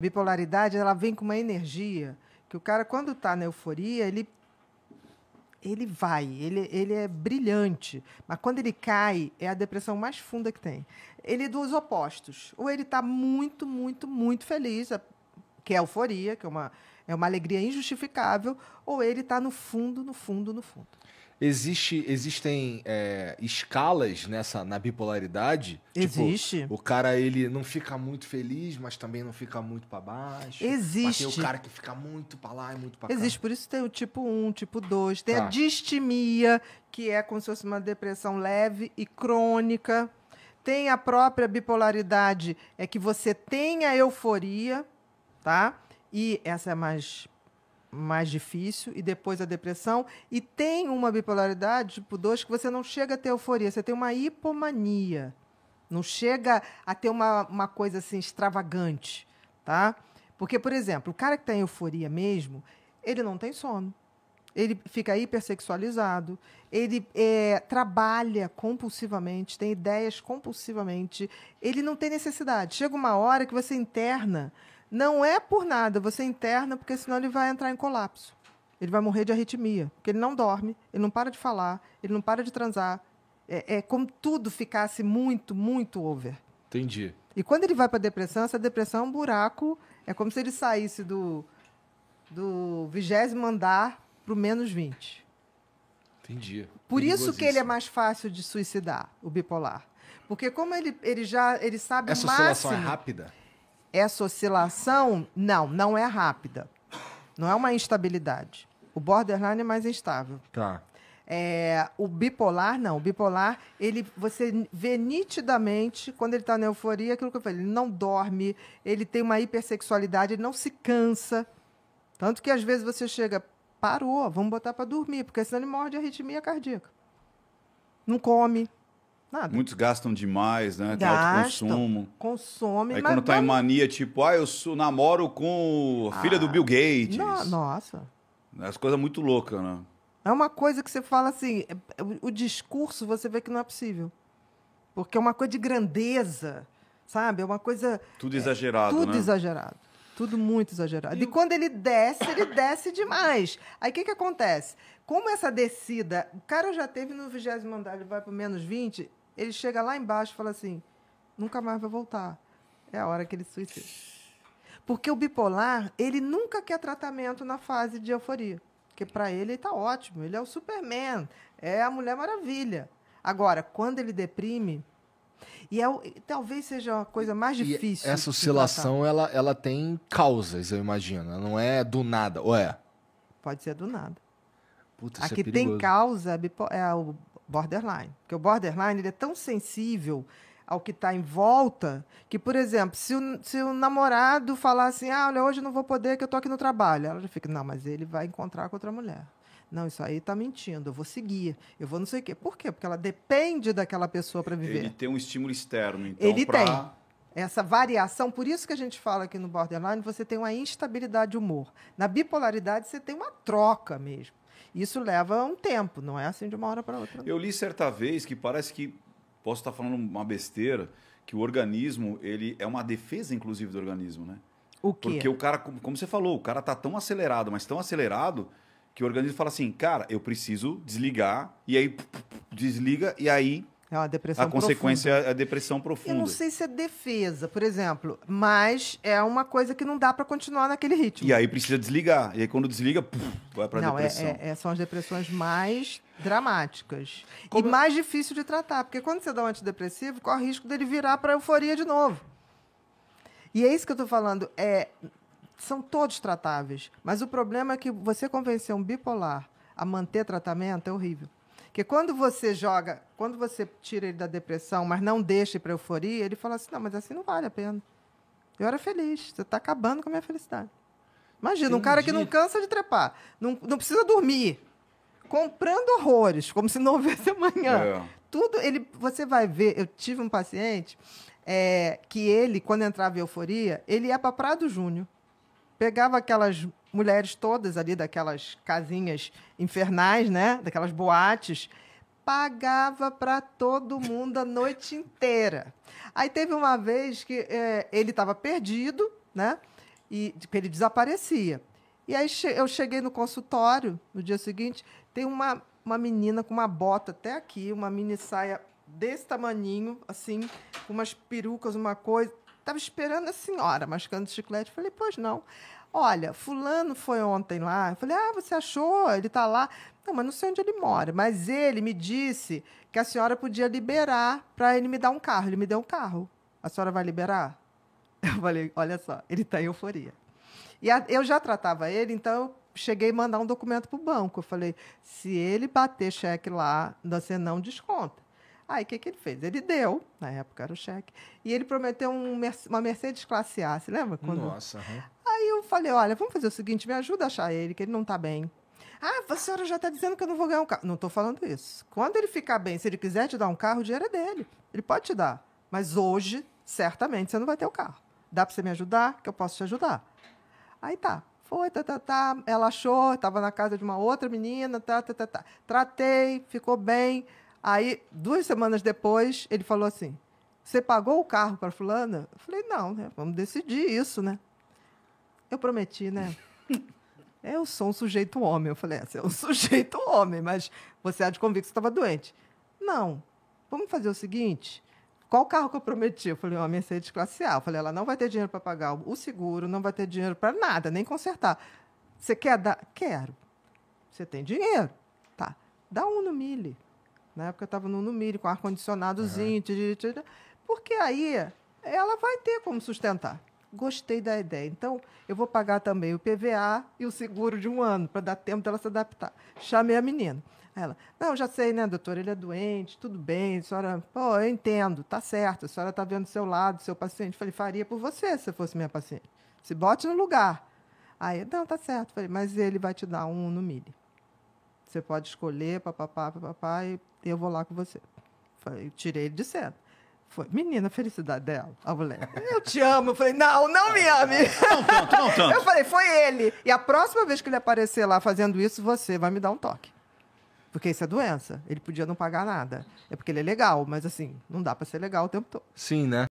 Bipolaridade, ela vem com uma energia que o cara, quando está na euforia, ele ele vai, ele, ele é brilhante, mas quando ele cai, é a depressão mais funda que tem. Ele é dos opostos. Ou ele está muito, muito, muito feliz, é, que é euforia, que é uma, é uma alegria injustificável, ou ele está no fundo, no fundo, no fundo. Existe, existem é, escalas nessa na bipolaridade? Tipo, Existe. Tipo, o cara ele não fica muito feliz, mas também não fica muito para baixo. Existe. Mas tem o cara que fica muito para lá e muito para cá. Existe, por isso tem o tipo 1, tipo 2, tem tá. a distimia, que é como se fosse uma depressão leve e crônica. Tem a própria bipolaridade, é que você tem a euforia, tá? E essa é mais mais difícil e depois a depressão. E tem uma bipolaridade tipo 2 que você não chega a ter euforia, você tem uma hipomania. Não chega a ter uma, uma coisa assim extravagante, tá? Porque, por exemplo, o cara que tem tá euforia mesmo, ele não tem sono. Ele fica hipersexualizado, ele é, trabalha compulsivamente, tem ideias compulsivamente, ele não tem necessidade. Chega uma hora que você interna não é por nada, você interna, porque senão ele vai entrar em colapso. Ele vai morrer de arritmia, porque ele não dorme, ele não para de falar, ele não para de transar. É, é como tudo ficasse muito, muito over. Entendi. E quando ele vai para a depressão, essa depressão é um buraco. É como se ele saísse do, do vigésimo andar para o menos 20. Entendi. Por isso que ele é mais fácil de suicidar, o bipolar. Porque como ele, ele já ele sabe Essa o máximo... Essa oscilação é rápida? essa oscilação, não, não é rápida. Não é uma instabilidade. O borderline é mais instável. Tá. É, o bipolar, não. O bipolar, ele, você vê nitidamente, quando ele está na euforia, aquilo que eu falei, ele não dorme, ele tem uma hipersexualidade, ele não se cansa. Tanto que às vezes você chega, parou, vamos botar para dormir, porque senão ele morde a arritmia cardíaca. Não come. Nada. Muitos gastam demais, né? Tem alto consumo. Consome, Aí quando tá não... em mania, tipo, ah, eu sou, namoro com a filha ah, do Bill Gates. No, nossa. As coisas muito loucas, né? É uma coisa que você fala assim, é, é, o, o discurso você vê que não é possível. Porque é uma coisa de grandeza, sabe? É uma coisa. Tudo é, exagerado. É, tudo né? exagerado. Tudo muito exagerado. E, e quando ele desce, ele desce demais. Aí o que, que acontece? Como essa descida, o cara já teve no vigésimo andar, ele vai para menos 20, ele chega lá embaixo e fala assim: nunca mais vai voltar. É a hora que ele suicida. Porque o bipolar, ele nunca quer tratamento na fase de euforia. Porque para ele, ele está ótimo. Ele é o Superman, é a Mulher Maravilha. Agora, quando ele deprime, e é, talvez seja a coisa mais difícil. E essa oscilação, ela, ela tem causas, eu imagino. não é do nada, ou é? Pode ser do nada. Puta, Aqui é tem causa, é o, borderline. Porque o borderline ele é tão sensível ao que está em volta, que, por exemplo, se o, se o namorado falar assim, ah, olha, hoje não vou poder, que eu estou aqui no trabalho, ela já fica, não, mas ele vai encontrar com outra mulher. Não, isso aí está mentindo, eu vou seguir, eu vou não sei o quê. Por quê? Porque ela depende daquela pessoa para viver. Ele tem um estímulo externo, então. Ele pra... tem. Essa variação, por isso que a gente fala que no borderline você tem uma instabilidade de humor. Na bipolaridade você tem uma troca mesmo. Isso leva um tempo, não é assim de uma hora para outra. Eu li certa vez que parece que posso estar tá falando uma besteira, que o organismo ele é uma defesa inclusive do organismo, né? O quê? Porque o cara, como você falou, o cara tá tão acelerado, mas tão acelerado que o organismo fala assim, cara, eu preciso desligar e aí desliga e aí é uma depressão a profunda. consequência é a depressão profunda. Eu não sei se é defesa, por exemplo, mas é uma coisa que não dá para continuar naquele ritmo. E aí precisa desligar. E aí quando desliga, puf, vai para é, depressão. é, é, são as depressões mais dramáticas Como... e mais difícil de tratar, porque quando você dá um antidepressivo, corre o risco dele virar para euforia de novo. E é isso que eu estou falando. É, são todos tratáveis, mas o problema é que você convencer um bipolar a manter tratamento é horrível. Porque quando você joga, quando você tira ele da depressão, mas não deixa para euforia, ele fala assim: não, mas assim não vale a pena. Eu era feliz, você está acabando com a minha felicidade. Imagina, Entendi. um cara que não cansa de trepar, não, não precisa dormir, comprando horrores, como se não houvesse amanhã. É. Tudo, ele, você vai ver, eu tive um paciente é, que ele, quando entrava em euforia, ele ia para Prado Júnior. Pegava aquelas mulheres todas ali daquelas casinhas infernais, né? Daquelas boates pagava para todo mundo a noite inteira. Aí teve uma vez que é, ele estava perdido, né? E ele desaparecia. E aí che eu cheguei no consultório no dia seguinte, tem uma, uma menina com uma bota até aqui, uma mini saia desse tamaninho, assim, com umas perucas, uma coisa. Estava esperando a senhora mascando chiclete. Falei, pois não. Olha, fulano foi ontem lá. Eu falei, ah, você achou? Ele está lá. Não, mas não sei onde ele mora. Mas ele me disse que a senhora podia liberar para ele me dar um carro. Ele me deu um carro. A senhora vai liberar? Eu falei, olha só, ele está em euforia. E a, eu já tratava ele, então eu cheguei a mandar um documento para o banco. Eu falei, se ele bater cheque lá, você não desconta. Aí o que, que ele fez? Ele deu, na época era o cheque, e ele prometeu um, uma Mercedes classe A, você lembra? Quando... Nossa. Uhum falei, olha, vamos fazer o seguinte, me ajuda a achar ele, que ele não está bem. Ah, a senhora já está dizendo que eu não vou ganhar um carro. Não estou falando isso. Quando ele ficar bem, se ele quiser te dar um carro, o dinheiro é dele. Ele pode te dar. Mas hoje, certamente, você não vai ter o carro. Dá para você me ajudar, que eu posso te ajudar. Aí tá. Foi, tá, tá, tá. Ela achou, estava na casa de uma outra menina, tá, tá, tá, tá. Tratei, ficou bem. Aí, duas semanas depois, ele falou assim: Você pagou o carro para Fulana? Eu falei: Não, né? Vamos decidir isso, né? Eu prometi, né? eu sou um sujeito homem. Eu falei, é, você é um sujeito homem, mas você há de convir que você estava doente. Não. Vamos fazer o seguinte. Qual carro que eu prometi? Eu falei, uma Mercedes classe A. Eu falei, ela não vai ter dinheiro para pagar o seguro, não vai ter dinheiro para nada, nem consertar. Você quer dar? Quero. Você tem dinheiro? Tá. Dá um no milho. Na época eu estava no milho, com ar-condicionadozinho. Uhum. Porque aí ela vai ter como sustentar gostei da ideia. Então, eu vou pagar também o PVA e o seguro de um ano, para dar tempo dela se adaptar. Chamei a menina. Ela, não, já sei, né, doutora, ele é doente, tudo bem, a senhora, pô, eu entendo, tá certo, a senhora tá vendo o seu lado, seu paciente. Falei, faria por você se fosse minha paciente. Se bote no lugar. Aí, não, tá certo. Falei, mas ele vai te dar um no mili. Você pode escolher, papapá, papapá, e eu vou lá com você. Falei, tirei ele de cena. Foi. Menina, a felicidade dela, a mulher. Eu te amo. Eu falei, não, não me ame. Não tanto, não tanto. Eu falei, foi ele. E a próxima vez que ele aparecer lá fazendo isso, você vai me dar um toque. Porque isso é doença. Ele podia não pagar nada. É porque ele é legal, mas assim, não dá para ser legal o tempo todo. Sim, né?